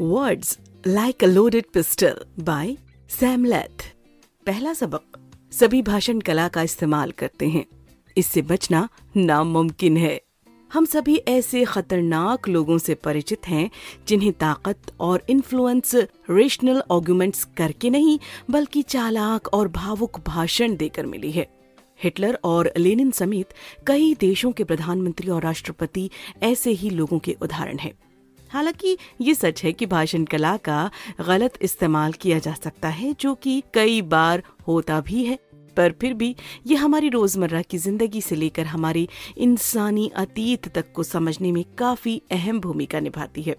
words like a loaded pistol by Sam Leith पहला सबक सभी भाषण कला का इस्तेमाल करते हैं इससे बचना नामुमकिन है हम सभी ऐसे खतरनाक लोगों से परिचित हैं जिन्हें ताकत और इन्फ्लुएंस रेशनल आर्ग्यूमेंट्स करके नहीं बल्कि चालाक और भावुक भाषण देकर मिली है हिटलर और लेनिन समेत कई देशों के प्रधानमंत्री और राष्ट्रपति ऐसे ही लोगों के उदाहरण हैं हालांकि ये सच है कि भाषण कला का गलत इस्तेमाल किया जा सकता है जो कि कई बार होता भी है पर फिर भी ये हमारी रोजमर्रा की जिंदगी से लेकर हमारे इंसानी अतीत तक को समझने में काफी अहम भूमिका निभाती है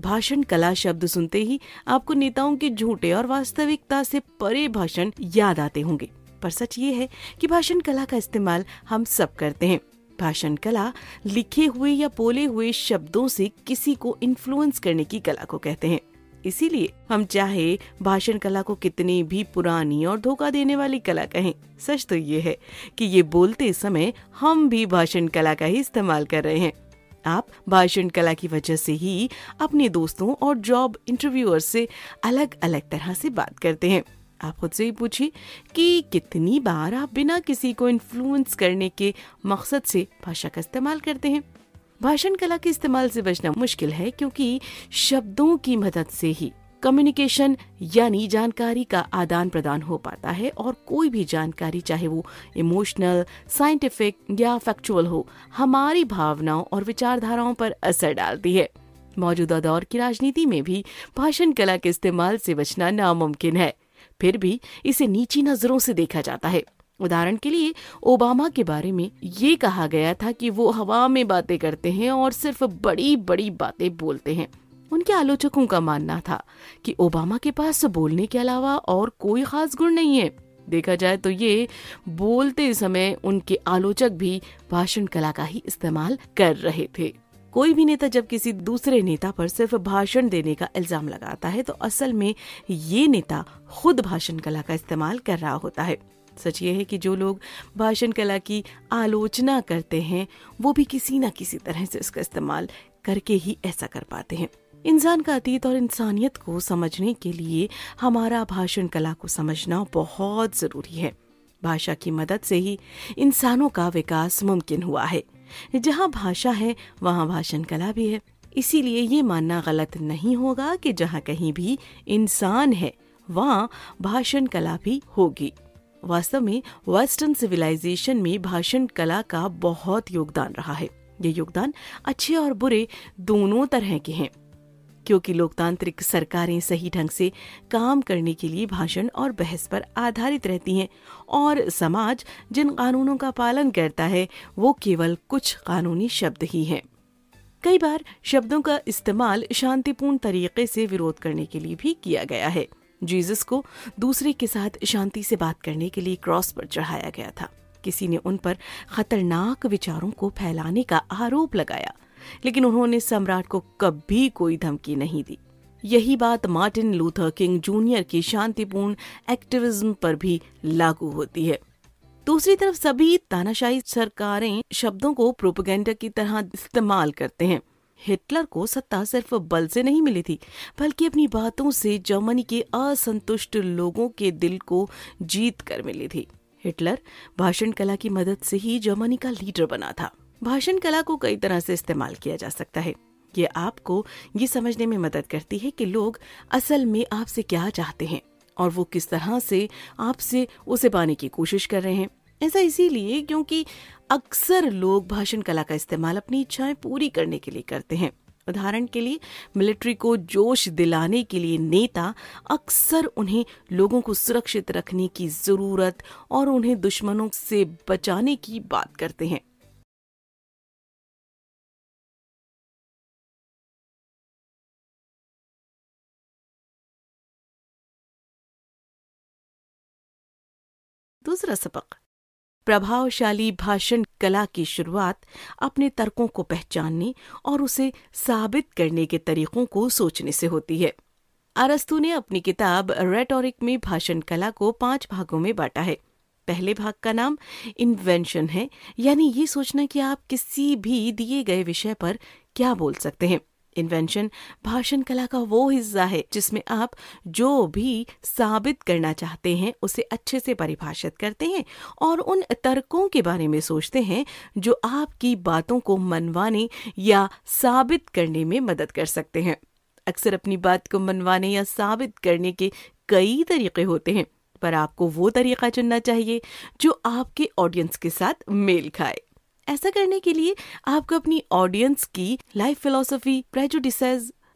भाषण कला शब्द सुनते ही आपको नेताओं के झूठे और वास्तविकता से परे भाषण याद आते होंगे पर सच ये है कि भाषण कला का इस्तेमाल हम सब करते हैं भाषण कला लिखे हुए या बोले हुए शब्दों से किसी को इन्फ्लुएंस करने की कला को कहते हैं इसीलिए हम चाहे भाषण कला को कितनी भी पुरानी और धोखा देने वाली कला कहें सच तो ये है कि ये बोलते समय हम भी भाषण कला का ही इस्तेमाल कर रहे हैं आप भाषण कला की वजह से ही अपने दोस्तों और जॉब इंटरव्यूअर से अलग अलग तरह से बात करते हैं आप खुद से ही पूछिए कि कितनी बार आप बिना किसी को इन्फ्लुएंस करने के मकसद से भाषा का इस्तेमाल करते हैं भाषण कला के इस्तेमाल से बचना मुश्किल है क्योंकि शब्दों की मदद से ही कम्युनिकेशन यानी जानकारी का आदान प्रदान हो पाता है और कोई भी जानकारी चाहे वो इमोशनल साइंटिफिक या फैक्चुअल हो हमारी भावनाओं और विचारधाराओं पर असर डालती है मौजूदा दौर की राजनीति में भी भाषण कला के इस्तेमाल से बचना नामुमकिन है फिर भी इसे नीची नजरों से देखा जाता है उदाहरण के लिए ओबामा के बारे में ये कहा गया था कि वो हवा में बातें करते हैं और सिर्फ बड़ी बड़ी बातें बोलते हैं उनके आलोचकों का मानना था कि ओबामा के पास बोलने के अलावा और कोई खास गुण नहीं है देखा जाए तो ये बोलते समय उनके आलोचक भी भाषण कला का ही इस्तेमाल कर रहे थे कोई भी नेता जब किसी दूसरे नेता पर सिर्फ भाषण देने का इल्जाम लगाता है तो असल में ये नेता खुद भाषण कला का इस्तेमाल कर रहा होता है सच ये है कि जो लोग भाषण कला की आलोचना करते हैं वो भी किसी ना किसी तरह से इसका इस्तेमाल करके ही ऐसा कर पाते हैं इंसान का अतीत और इंसानियत को समझने के लिए हमारा भाषण कला को समझना बहुत ज़रूरी है भाषा की मदद से ही इंसानों का विकास मुमकिन हुआ है जहाँ भाषा है वहाँ भाषण कला भी है इसीलिए ये मानना गलत नहीं होगा कि जहाँ कहीं भी इंसान है वहाँ भाषण कला भी होगी वास्तव में वेस्टर्न सिविलाइजेशन में भाषण कला का बहुत योगदान रहा है ये योगदान अच्छे और बुरे दोनों तरह के हैं क्योंकि लोकतांत्रिक सरकारें सही ढंग से काम करने के लिए भाषण और बहस पर आधारित रहती हैं और समाज जिन कानूनों का पालन करता है वो केवल कुछ कानूनी शब्द ही हैं कई बार शब्दों का इस्तेमाल शांतिपूर्ण तरीके से विरोध करने के लिए भी किया गया है जीसस को दूसरे के साथ शांति से बात करने के लिए क्रॉस पर चढ़ाया गया था किसी ने उन पर खतरनाक विचारों को फैलाने का आरोप लगाया लेकिन उन्होंने सम्राट को कभी कोई धमकी नहीं दी यही बात मार्टिन लूथर किंग जूनियर की शांतिपूर्ण एक्टिविज्म पर भी लागू होती है दूसरी तरफ सभी तानाशाही सरकारें शब्दों को प्रोपोगेंडा की तरह इस्तेमाल करते हैं हिटलर को सत्ता सिर्फ बल से नहीं मिली थी बल्कि अपनी बातों से जर्मनी के असंतुष्ट लोगों के दिल को जीत कर मिली थी हिटलर भाषण कला की मदद से ही जर्मनी का लीडर बना था भाषण कला को कई तरह से इस्तेमाल किया जा सकता है ये आपको ये समझने में मदद करती है कि लोग असल में आपसे क्या चाहते हैं और वो किस तरह से आपसे उसे पाने की कोशिश कर रहे हैं ऐसा इसीलिए क्योंकि अक्सर लोग भाषण कला का इस्तेमाल अपनी इच्छाएं पूरी करने के लिए करते हैं उदाहरण के लिए मिलिट्री को जोश दिलाने के लिए नेता अक्सर उन्हें लोगों को सुरक्षित रखने की ज़रूरत और उन्हें दुश्मनों से बचाने की बात करते हैं दूसरा सबक प्रभावशाली भाषण कला की शुरुआत अपने तर्कों को पहचानने और उसे साबित करने के तरीकों को सोचने से होती है अरस्तु ने अपनी किताब रेटोरिक में भाषण कला को पांच भागों में बांटा है पहले भाग का नाम इन्वेंशन है यानी ये सोचना कि आप किसी भी दिए गए विषय पर क्या बोल सकते हैं इन्वेंशन भाषण कला का वो हिस्सा है जिसमें आप जो भी साबित करना चाहते हैं उसे अच्छे से परिभाषित करते हैं और उन तर्कों के बारे में सोचते हैं जो आपकी बातों को मनवाने या साबित करने में मदद कर सकते हैं अक्सर अपनी बात को मनवाने या साबित करने के कई तरीके होते हैं पर आपको वो तरीका चुनना चाहिए जो आपके ऑडियंस के साथ मेल खाए ऐसा करने के लिए आपको अपनी ऑडियंस की लाइफ फिलोसफी प्रेजुडिस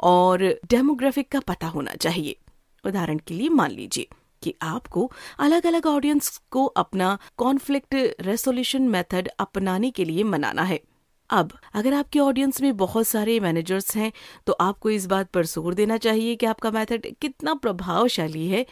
और डेमोग्राफिक का पता होना चाहिए उदाहरण के लिए मान लीजिए कि आपको अलग अलग ऑडियंस को अपना कॉन्फ्लिक्ट रेसोल्यूशन मेथड अपनाने के लिए मनाना है अब अगर आपके ऑडियंस में बहुत सारे मैनेजर्स हैं तो आपको इस बात पर जोर देना चाहिए कि आपका मेथड कितना प्रभावशाली है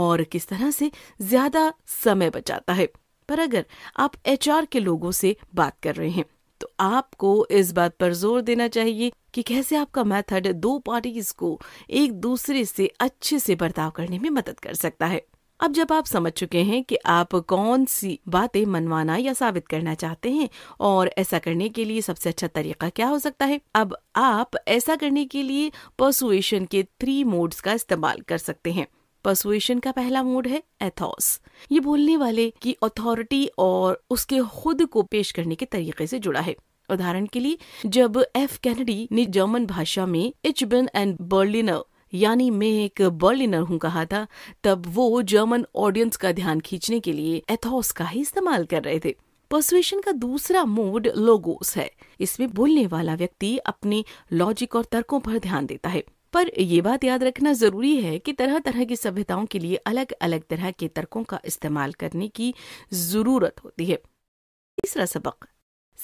और किस तरह से ज्यादा समय बचाता है पर अगर आप एच के लोगों से बात कर रहे हैं तो आपको इस बात पर जोर देना चाहिए कि कैसे आपका मेथड दो पार्टीज को एक दूसरे से अच्छे से बर्ताव करने में मदद कर सकता है अब जब आप समझ चुके हैं कि आप कौन सी बातें मनवाना या साबित करना चाहते हैं और ऐसा करने के लिए सबसे अच्छा तरीका क्या हो सकता है अब आप ऐसा करने के लिए परसुएशन के थ्री मोड्स का इस्तेमाल कर सकते हैं पर्सुएशन का पहला मोड है एथॉस ये बोलने वाले की अथॉरिटी और उसके खुद को पेश करने के तरीके से जुड़ा है उदाहरण के लिए जब एफ कैनेडी ने जर्मन भाषा में इच बिन एंड बर्लिनर यानी मैं एक बर्लिनर हूँ कहा था तब वो जर्मन ऑडियंस का ध्यान खींचने के लिए एथॉस का ही इस्तेमाल कर रहे थे पर्सुएशन का दूसरा मोड लोगोस है इसमें बोलने वाला व्यक्ति अपने लॉजिक और तर्कों पर ध्यान देता है पर यह बात याद रखना ज़रूरी है कि तरह तरह की सभ्यताओं के लिए अलग अलग तरह के तर्कों का इस्तेमाल करने की ज़रूरत होती है तीसरा सबक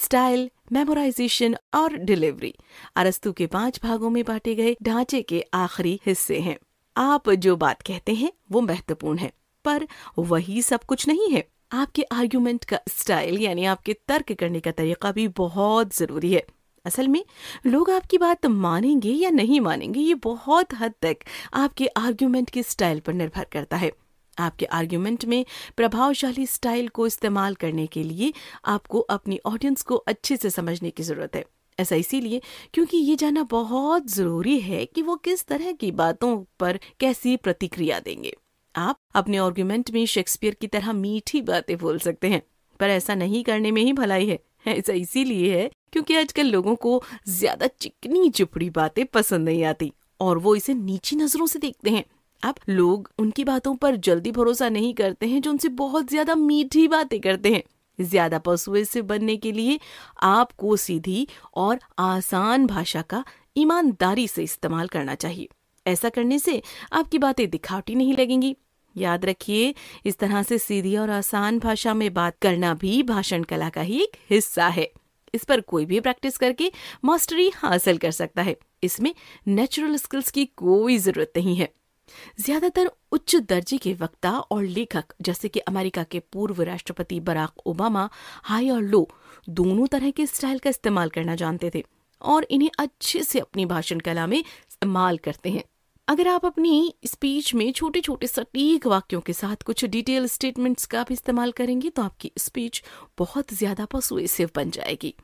स्टाइल मेमोराइजेशन और डिलीवरी अरस्तु के पांच भागों में बांटे गए ढांचे के आखिरी हिस्से हैं आप जो बात कहते हैं वो महत्वपूर्ण है पर वही सब कुछ नहीं है आपके आर्ग्यूमेंट का स्टाइल यानी आपके तर्क करने का तरीका भी बहुत जरूरी है असल में लोग आपकी बात मानेंगे या नहीं मानेंगे ये बहुत हद तक आपके आर्ग्यूमेंट के स्टाइल पर निर्भर करता है आपके आर्ग्यूमेंट में प्रभावशाली स्टाइल को इस्तेमाल करने के लिए आपको अपनी ऑडियंस को अच्छे से समझने की ज़रूरत है ऐसा इसीलिए क्योंकि ये जानना बहुत ज़रूरी है कि वो किस तरह की बातों पर कैसी प्रतिक्रिया देंगे आप अपने आर्ग्यूमेंट में शेक्सपियर की तरह मीठी बातें बोल सकते हैं पर ऐसा नहीं करने में ही भलाई है ऐसा इसीलिए है क्योंकि आजकल लोगों को ज्यादा चिकनी चुपड़ी बातें पसंद नहीं आती और वो इसे नीची नजरों से देखते हैं अब लोग उनकी बातों पर जल्दी भरोसा नहीं करते हैं जो उनसे बहुत ज्यादा मीठी बातें करते हैं ज्यादा पशुए से बनने के लिए आपको सीधी और आसान भाषा का ईमानदारी से इस्तेमाल करना चाहिए ऐसा करने से आपकी बातें दिखावटी नहीं लगेंगी याद रखिए इस तरह से सीधी और आसान भाषा में बात करना भी भाषण कला का ही एक हिस्सा है इस पर कोई भी प्रैक्टिस करके मास्टरी हासिल कर सकता है इसमें नेचुरल स्किल्स की कोई ज़रूरत नहीं है ज्यादातर उच्च दर्जे के वक्ता और लेखक जैसे कि अमेरिका के पूर्व राष्ट्रपति बराक ओबामा हाई और लो दोनों तरह के स्टाइल का इस्तेमाल करना जानते थे और इन्हें अच्छे से अपनी भाषण कला में इस्तेमाल करते हैं अगर आप अपनी स्पीच में छोटे छोटे सटीक वाक्यों के साथ कुछ डिटेल स्टेटमेंट्स का भी इस्तेमाल करेंगे तो आपकी स्पीच बहुत ज़्यादा पसुएसिव बन जाएगी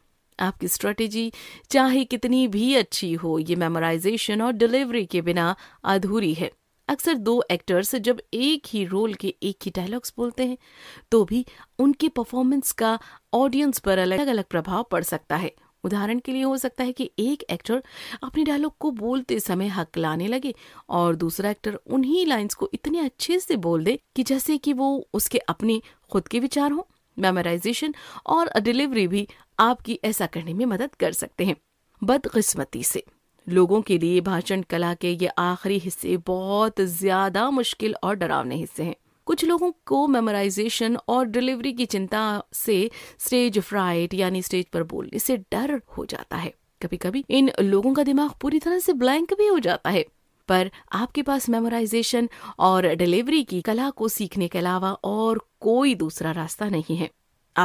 आपकी स्ट्रेटेजी चाहे कितनी भी अच्छी हो ये मेमोराइजेशन और डिलीवरी के बिना अधूरी है अक्सर दो एक्टर्स जब एक ही रोल के एक ही डायलॉग्स बोलते हैं तो भी उनके परफॉर्मेंस का ऑडियंस पर अलग अलग प्रभाव पड़ सकता है उदाहरण के लिए हो सकता है कि एक एक्टर अपने डायलॉग को बोलते समय हक लाने लगे और दूसरा एक्टर उन्हीं लाइंस को इतने अच्छे से बोल दे कि जैसे कि वो उसके अपने खुद के विचार हों मेमोराइजेशन और डिलीवरी भी आपकी ऐसा करने में मदद कर सकते हैं बदकिस्मती से लोगों के लिए भाषण कला के ये आखिरी हिस्से बहुत ज्यादा मुश्किल और डरावने हिस्से हैं कुछ लोगों को मेमोराइजेशन और डिलीवरी की चिंता से स्टेज फ्राइट यानी स्टेज पर बोलने से डर हो जाता है कभी कभी इन लोगों का दिमाग पूरी तरह से ब्लैंक भी हो जाता है पर आपके पास मेमोराइजेशन और डिलीवरी की कला को सीखने के अलावा और कोई दूसरा रास्ता नहीं है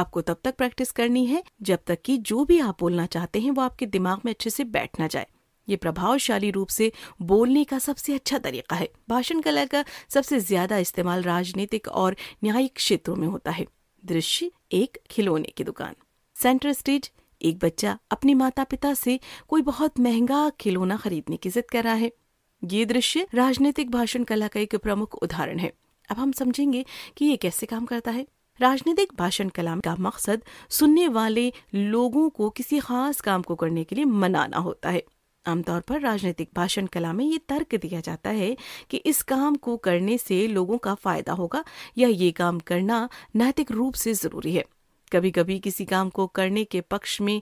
आपको तब तक प्रैक्टिस करनी है जब तक कि जो भी आप बोलना चाहते हैं वो आपके दिमाग में अच्छे से बैठ ना जाए ये प्रभावशाली रूप से बोलने का सबसे अच्छा तरीका है भाषण कला का सबसे ज्यादा इस्तेमाल राजनीतिक और न्यायिक क्षेत्रों में होता है दृश्य एक खिलौने की दुकान सेंटर स्टेज एक बच्चा अपने माता पिता से कोई बहुत महंगा खिलौना खरीदने की जिद कर रहा है ये दृश्य राजनीतिक भाषण कला का एक प्रमुख उदाहरण है अब हम समझेंगे कि ये कैसे काम करता है राजनीतिक भाषण कलाम का मकसद सुनने वाले लोगों को किसी खास काम को करने के लिए मनाना होता है आमतौर पर राजनीतिक भाषण कला में ये तर्क दिया जाता है कि इस काम को करने से लोगों का फायदा होगा या ये काम करना नैतिक रूप से जरूरी है कभी कभी किसी काम को करने के पक्ष में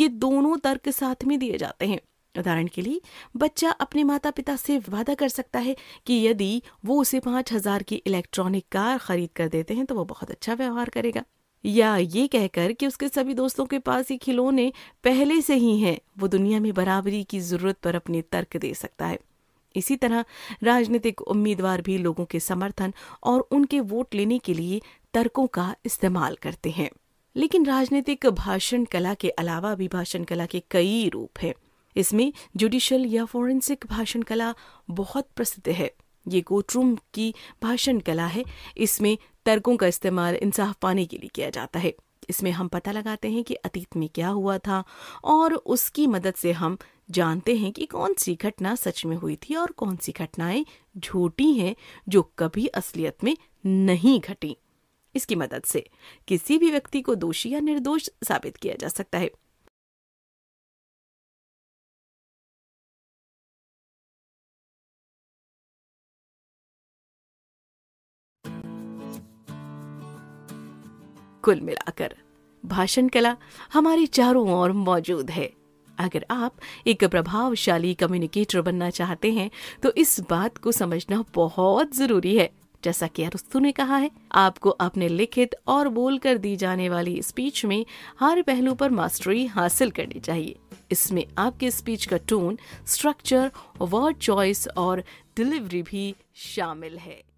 ये दोनों तर्क साथ में दिए जाते हैं उदाहरण के लिए बच्चा अपने माता पिता से वादा कर सकता है कि यदि वो उसे पाँच हजार की इलेक्ट्रॉनिक कार खरीद कर देते हैं तो वो बहुत अच्छा व्यवहार करेगा या ये कहकर कि उसके सभी दोस्तों के पास ये खिलौने पहले से ही हैं वो दुनिया में बराबरी की जरूरत पर अपने तर्क दे सकता है इसी तरह राजनीतिक उम्मीदवार भी लोगों के समर्थन और उनके वोट लेने के लिए तर्कों का इस्तेमाल करते हैं लेकिन राजनीतिक भाषण कला के अलावा भी भाषण कला के कई रूप हैं इसमें जुडिशल या फोरेंसिक भाषण कला बहुत प्रसिद्ध है ये कोर्टरूम की भाषण कला है इसमें तर्कों का इस्तेमाल इंसाफ पाने के लिए किया जाता है इसमें हम पता लगाते हैं कि अतीत में क्या हुआ था और उसकी मदद से हम जानते हैं कि कौन सी घटना सच में हुई थी और कौन सी घटनाएं झूठी हैं जो कभी असलियत में नहीं घटी इसकी मदद से किसी भी व्यक्ति को दोषी या निर्दोष साबित किया जा सकता है कुल मिलाकर भाषण कला हमारे चारों ओर मौजूद है अगर आप एक प्रभावशाली कम्युनिकेटर बनना चाहते हैं तो इस बात को समझना बहुत जरूरी है जैसा कि अरुस्तु ने कहा है आपको अपने लिखित और बोल कर दी जाने वाली स्पीच में हर पहलू पर मास्टरी हासिल करनी चाहिए इसमें आपके स्पीच का टोन स्ट्रक्चर वर्ड चॉइस और डिलीवरी भी शामिल है